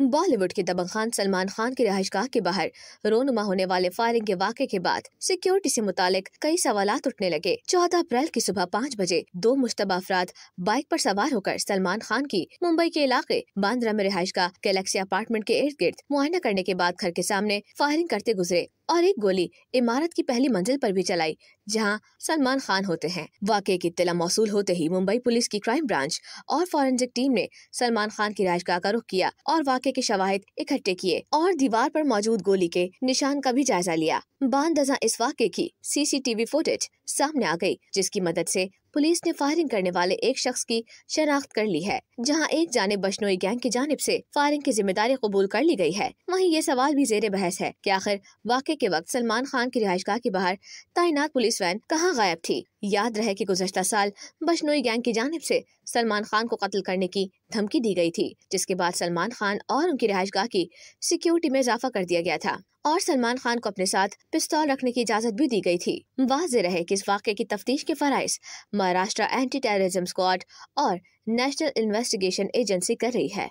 बॉलीवुड के दबंग खान सलमान खान की रहायशगाह के बाहर रोनुमा होने वाले फायरिंग के वाक़े के बाद सिक्योरिटी से मुतालिक कई सवाल उठने लगे चौदह अप्रैल की सुबह पाँच बजे दो मुशतबा अफराद बाइक पर सवार होकर सलमान खान की मुंबई के इलाके बांद्रा में रिहाइश गाह गैलेक्सी अपार्टमेंट के इर्द गिर्द मुआयना करने के बाद घर के सामने फायरिंग करते गुजरे और एक गोली इमारत की पहली मंजिल पर भी चलाई जहां सलमान खान होते हैं वाकये की तिला मौसू होते ही मुंबई पुलिस की क्राइम ब्रांच और फॉरेंसिक टीम ने सलमान खान की राजगाह का रुख किया और वाकये के शवाहिद इकट्ठे किए और दीवार पर मौजूद गोली के निशान का भी जायजा लिया बानदजा इस वाक्य की सीसीटीवी फुटेज सामने आ गई जिसकी मदद से पुलिस ने फायरिंग करने वाले एक शख्स की शनाख्त कर ली है जहां एक जाने बशनोई गैंग की जानब से फायरिंग की जिम्मेदारी कबूल कर ली गई है वहीं ये सवाल भी जेर बहस है कि आखिर वाक़े के वक्त सलमान खान की रिहाइशगाह के बाहर तैनात पुलिस वैन कहाँ गायब थी याद रहे कि गुजशत साल बशनोई गैंग की जानब से सलमान खान को कत्ल करने की धमकी दी गई थी जिसके बाद सलमान खान और उनकी रहायशगाह की सिक्योरिटी में इजाफा कर दिया गया था और सलमान खान को अपने साथ पिस्तौल रखने की इजाजत भी दी गई थी वाज रहे कि इस वाक़े की तफ्तीश के फराइज महाराष्ट्र एंटी टेररिज्म स्क्वाड और नेशनल इन्वेस्टिगेशन एजेंसी कर रही है